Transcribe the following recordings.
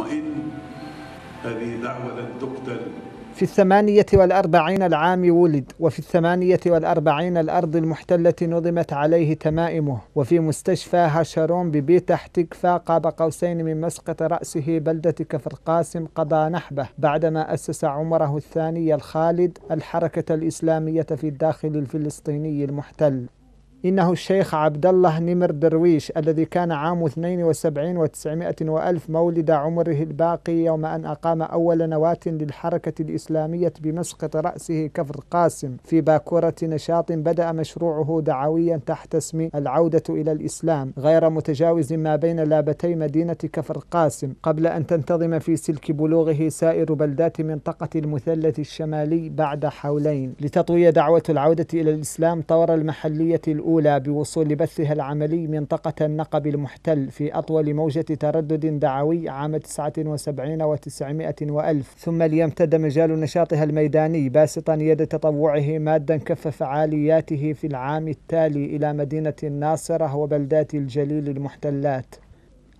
اطمئن هذه دعوة لن تقتل في الثمانية والأربعين العام ولد وفي الثمانية والأربعين الأرض المحتلة نظمت عليه تمائمه وفي مستشفى هاشرون ببيت تحت قاب قوسين من مسقط رأسه بلدة كفر قاسم قضى نحبه بعدما أسس عمره الثاني الخالد الحركة الإسلامية في الداخل الفلسطيني المحتل إنه الشيخ عبد الله نمر درويش الذي كان عام 72 و900 وألف مولد عمره الباقي يوم أن أقام أول نواة للحركة الإسلامية بمسقط رأسه كفر قاسم في باكورة نشاط بدأ مشروعه دعويا تحت اسم العودة إلى الإسلام غير متجاوز ما بين لابتي مدينة كفر قاسم قبل أن تنتظم في سلك بلوغه سائر بلدات منطقة المثلث الشمالي بعد حولين لتطوي دعوة العودة إلى الإسلام طور المحلية الأولى الأولى بوصول بثها العملي منطقة النقب المحتل في أطول موجة تردد دعوي عام 79 و 900 وألف ثم ليمتد مجال نشاطها الميداني باسطا يد تطوعه مادا كف فعالياته في العام التالي إلى مدينة الناصرة وبلدات الجليل المحتلات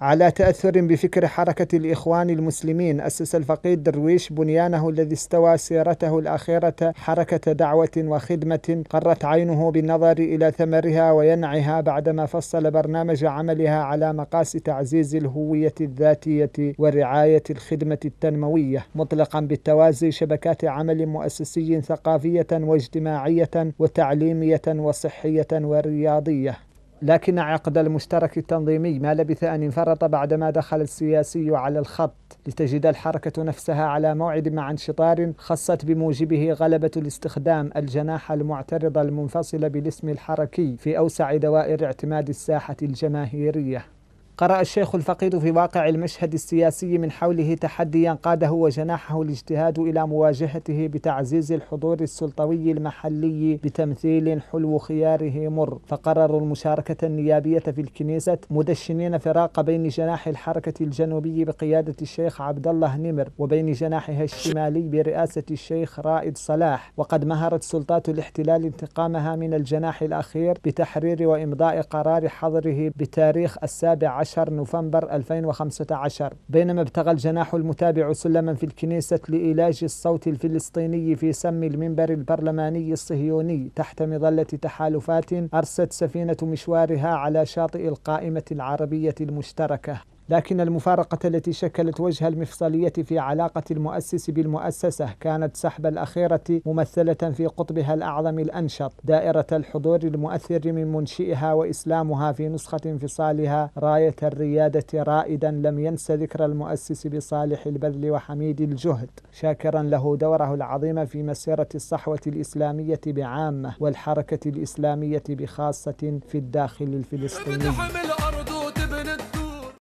على تأثر بفكر حركة الإخوان المسلمين أسس الفقيد درويش بنيانه الذي استوى سيرته الأخيرة حركة دعوة وخدمة قرت عينه بالنظر إلى ثمرها وينعها بعدما فصل برنامج عملها على مقاس تعزيز الهوية الذاتية ورعاية الخدمة التنموية مطلقا بالتوازي شبكات عمل مؤسسي ثقافية واجتماعية وتعليمية وصحية ورياضية لكن عقد المشترك التنظيمي ما لبث أن انفرط بعدما دخل السياسي على الخط لتجد الحركة نفسها على موعد مع انشطار خصت بموجبه غلبة الاستخدام الجناح المعترض المنفصل بالاسم الحركي في أوسع دوائر اعتماد الساحة الجماهيرية قرأ الشيخ الفقيد في واقع المشهد السياسي من حوله تحديا قاده وجناحه الاجتهاد إلى مواجهته بتعزيز الحضور السلطوي المحلي بتمثيل حلو خياره مر فقرروا المشاركة النيابية في الكنيسة مدشنين فراق بين جناح الحركة الجنوبي بقيادة الشيخ عبد الله نمر وبين جناحها الشمالي برئاسة الشيخ رائد صلاح وقد مهرت سلطات الاحتلال انتقامها من الجناح الأخير بتحرير وإمضاء قرار حظره بتاريخ السابع عشر نوفمبر 2015 بينما ابتغى الجناح المتابع سلما في الكنيسة لإيلاج الصوت الفلسطيني في سم المنبر البرلماني الصهيوني تحت مظلة تحالفات أرست سفينة مشوارها على شاطئ القائمة العربية المشتركة لكن المفارقة التي شكلت وجه المفصلية في علاقة المؤسس بالمؤسسة كانت سحب الأخيرة ممثلة في قطبها الأعظم الأنشط دائرة الحضور المؤثر من منشئها وإسلامها في نسخة انفصالها راية الريادة رائدا لم ينس ذكر المؤسس بصالح البذل وحميد الجهد شاكرا له دوره العظيم في مسيرة الصحوة الإسلامية بعامة والحركة الإسلامية بخاصة في الداخل الفلسطيني